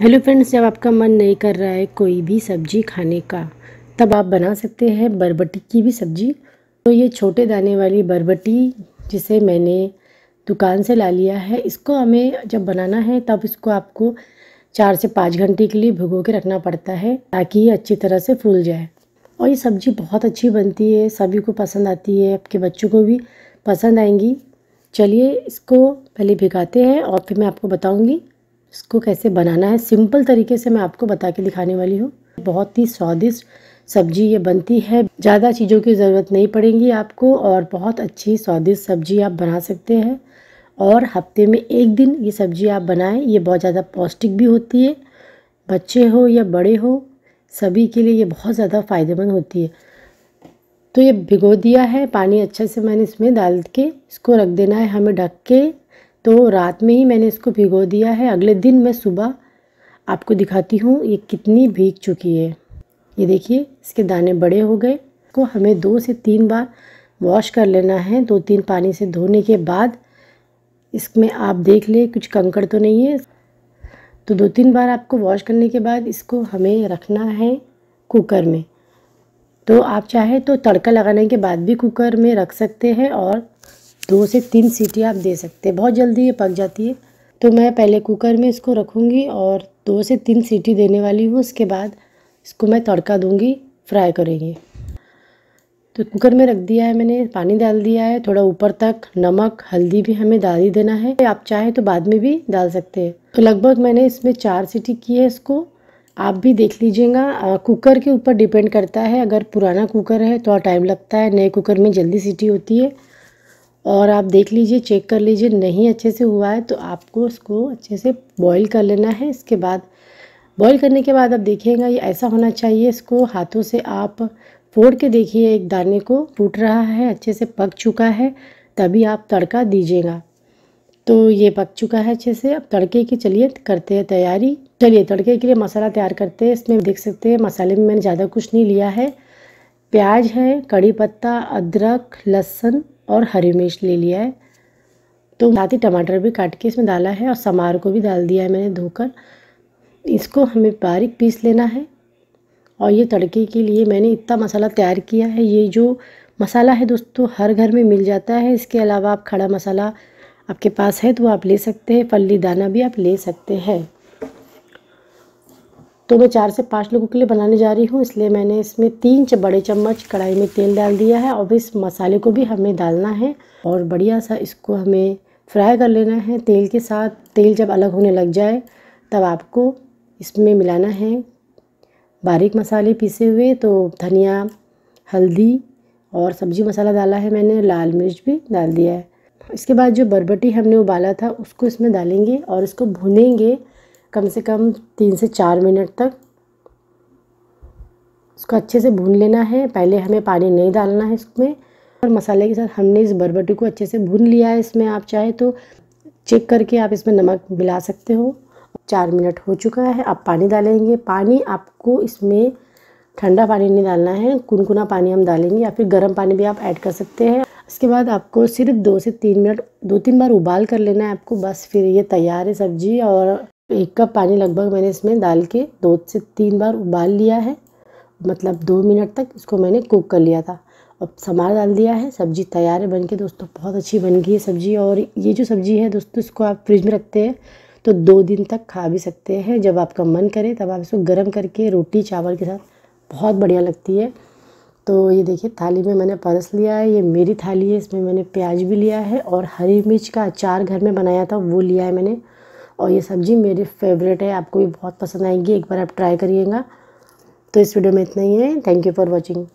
hello friends जब आपका मन नहीं कर रहा है कोई भी सब्जी खाने का तब आप बना सकते हैं बरबटी की भी सब्जी तो ये छोटे दाने वाली बरबटी जिसे मैंने दुकान से ला लिया है इसको हमें जब बनाना है तब इसको आपको चार से पाँच घंटे के लिए भिगो के रखना पड़ता है ताकि ये अच्छी तरह से फूल जाए और ये सब्ज़ी बहुत अच्छी बनती है सभी को पसंद आती है आपके बच्चों को भी पसंद आएंगी चलिए इसको पहले भिगाते हैं और फिर मैं आपको बताऊँगी इसको कैसे बनाना है सिंपल तरीके से मैं आपको बता के दिखाने वाली हूँ बहुत ही स्वादिष्ट सब्जी ये बनती है ज़्यादा चीज़ों की ज़रूरत नहीं पड़ेगी आपको और बहुत अच्छी स्वादिष्ट सब्जी आप बना सकते हैं और हफ्ते में एक दिन ये सब्जी आप बनाएं ये बहुत ज़्यादा पौष्टिक भी होती है बच्चे हो या बड़े हो सभी के लिए ये बहुत ज़्यादा फ़ायदेमंद होती है तो ये भिगो दिया है पानी अच्छे से मैंने इसमें डाल के इसको रख देना है हमें ढक के तो रात में ही मैंने इसको भिगो दिया है अगले दिन मैं सुबह आपको दिखाती हूँ ये कितनी भीग चुकी है ये देखिए इसके दाने बड़े हो गए को हमें दो से तीन बार वॉश कर लेना है दो तीन पानी से धोने के बाद इसमें आप देख ले कुछ कंकड़ तो नहीं है तो दो तीन बार आपको वॉश करने के बाद इसको हमें रखना है कुकर में तो आप चाहे तो तड़का लगाने के बाद भी कुकर में रख सकते हैं और दो से तीन सीटी आप दे सकते हैं बहुत जल्दी ये पक जाती है तो मैं पहले कुकर में इसको रखूँगी और दो से तीन सीटी देने वाली हूँ उसके बाद इसको मैं तड़का दूँगी फ्राई करेंगे तो कुकर में रख दिया है मैंने पानी डाल दिया है थोड़ा ऊपर तक नमक हल्दी भी हमें डाल ही देना है आप चाहें तो बाद में भी डाल सकते हैं तो लगभग मैंने इसमें चार सीटी की है इसको आप भी देख लीजिएगा कुकर के ऊपर डिपेंड करता है अगर पुराना कुकर है तो टाइम लगता है नए कुकर में जल्दी सीटी होती है और आप देख लीजिए चेक कर लीजिए नहीं अच्छे से हुआ है तो आपको उसको अच्छे से बॉईल कर लेना है इसके बाद बॉईल करने के बाद आप देखिएगा ये ऐसा होना चाहिए इसको हाथों से आप फोड़ के देखिए एक दाने को टूट रहा है अच्छे से पक चुका है तभी आप तड़का दीजिएगा तो ये पक चुका है अच्छे से अब तड़के की चलिए करते हैं तैयारी चलिए तड़के के लिए मसाला तैयार करते हैं इसमें देख सकते हैं मसाले में मैंने ज़्यादा कुछ नहीं लिया है प्याज है कड़ी पत्ता अदरक लहसुन और हरी मिर्च ले लिया है तो साथ ही टमाटर भी काट के इसमें डाला है और समार को भी डाल दिया है मैंने धोकर इसको हमें बारीक पीस लेना है और ये तड़के के लिए मैंने इतना मसाला तैयार किया है ये जो मसाला है दोस्तों हर घर में मिल जाता है इसके अलावा आप खड़ा मसाला आपके पास है तो आप ले सकते हैं फल्ली दाना भी आप ले सकते हैं तो मैं चार से पाँच लोगों के लिए बनाने जा रही हूँ इसलिए मैंने इसमें तीन बड़े चम्मच कढ़ाई में तेल डाल दिया है और इस मसाले को भी हमें डालना है और बढ़िया सा इसको हमें फ्राई कर लेना है तेल के साथ तेल जब अलग होने लग जाए तब आपको इसमें मिलाना है बारीक मसाले पीसे हुए तो धनिया हल्दी और सब्ज़ी मसाला डाला है मैंने लाल मिर्च भी डाल दिया है इसके बाद जो बरबटी हमने उबाला था उसको इसमें डालेंगे और इसको भुनेंगे कम से कम तीन से चार मिनट तक उसको अच्छे से भून लेना है पहले हमें पानी नहीं डालना है इसमें और मसाले के साथ हमने इस बरबटी को अच्छे से भून लिया है इसमें आप चाहे तो चेक करके आप इसमें नमक मिला सकते हो चार मिनट हो चुका है आप पानी डालेंगे पानी आपको इसमें ठंडा पानी नहीं डालना है कुनकुना पानी हम डालेंगे या फिर गर्म पानी भी आप ऐड कर सकते हैं इसके बाद आपको सिर्फ दो से तीन मिनट दो तीन बार उबाल कर लेना है आपको बस फिर ये तैयार है सब्जी और एक कप पानी लगभग मैंने इसमें डाल के दो से तीन बार उबाल लिया है मतलब दो मिनट तक इसको मैंने कुक कर लिया था अब समार डाल दिया है सब्ज़ी तैयार है बन के दोस्तों बहुत अच्छी बन गई है सब्ज़ी और ये जो सब्ज़ी है दोस्तों इसको आप फ्रिज में रखते हैं तो दो दिन तक खा भी सकते हैं जब आपका मन करे तब आप इसको गर्म करके रोटी चावल के साथ बहुत बढ़िया लगती है तो ये देखिए थाली में मैंने परस लिया है ये मेरी थाली है इसमें मैंने प्याज भी लिया है और हरी मिर्च का अचार घर में बनाया था वो लिया है मैंने और ये सब्ज़ी मेरी फेवरेट है आपको भी बहुत पसंद आएगी एक बार आप ट्राई करिएगा तो इस वीडियो में इतना ही है थैंक यू फॉर वॉचिंग